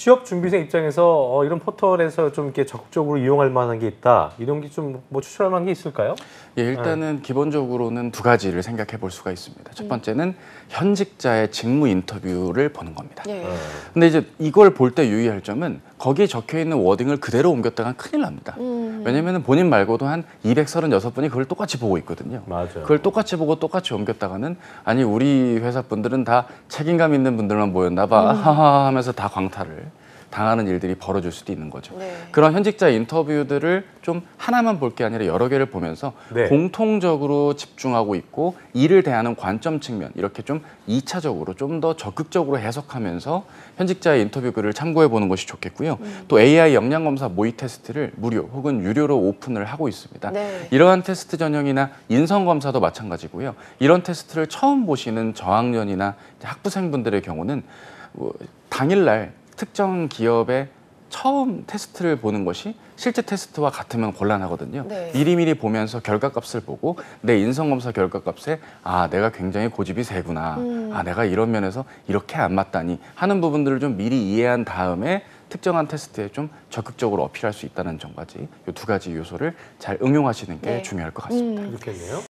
취업 준비생 입장에서 어, 이런 포털에서 좀 이렇게 적극적으로 이용할 만한 게 있다 이런 게 좀 뭐 추천할 만한 게 있을까요? 예, 일단은 네. 기본적으로는 두 가지를 생각해 볼 수가 있습니다. 첫 음. 번째는 현직자의 직무 인터뷰를 보는 겁니다. 예. 근데 이제 이걸 볼 때 유의할 점은 거기에 적혀 있는 워딩을 그대로 옮겼다간 큰일 납니다. 음. 왜냐면은 본인 말고도 한 236분이 그걸 똑같이 보고 있거든요. 맞아요. 그걸 똑같이 보고 똑같이 옮겼다가는 아니 우리 회사 분들은 다 책임감 있는 분들만 보였나 봐. 하하 음. 하면서 다 광탈을 당하는 일들이 벌어질 수도 있는 거죠. 네. 그런 현직자 인터뷰들을 좀 하나만 볼 게 아니라 여러 개를 보면서 네. 공통적으로 집중하고 있고 이를 대하는 관점 측면 이렇게 좀 2차적으로 좀 더 적극적으로 해석하면서 현직자의 인터뷰 글을 참고해 보는 것이 좋겠고요. 음. 또 AI 역량 검사 모의 테스트를 무료 혹은 유료로 오픈을 하고 있습니다. 네. 이러한 테스트 전형이나 인성 검사도 마찬가지고요. 이런 테스트를 처음 보시는 저학년이나 학부생분들의 경우는 어, 당일날 특정 기업의 처음 테스트를 보는 것이 실제 테스트와 같으면 곤란하거든요. 네. 미리미리 보면서 결과값을 보고 내 인성검사 결과값에 아 내가 굉장히 고집이 세구나. 음. 아 내가 이런 면에서 이렇게 안 맞다니 하는 부분들을 좀 미리 이해한 다음에 특정한 테스트에 좀 적극적으로 어필할 수 있다는 점까지 이 두 가지 요소를 잘 응용하시는 게 네. 중요할 것 같습니다. 음. 그렇겠네요.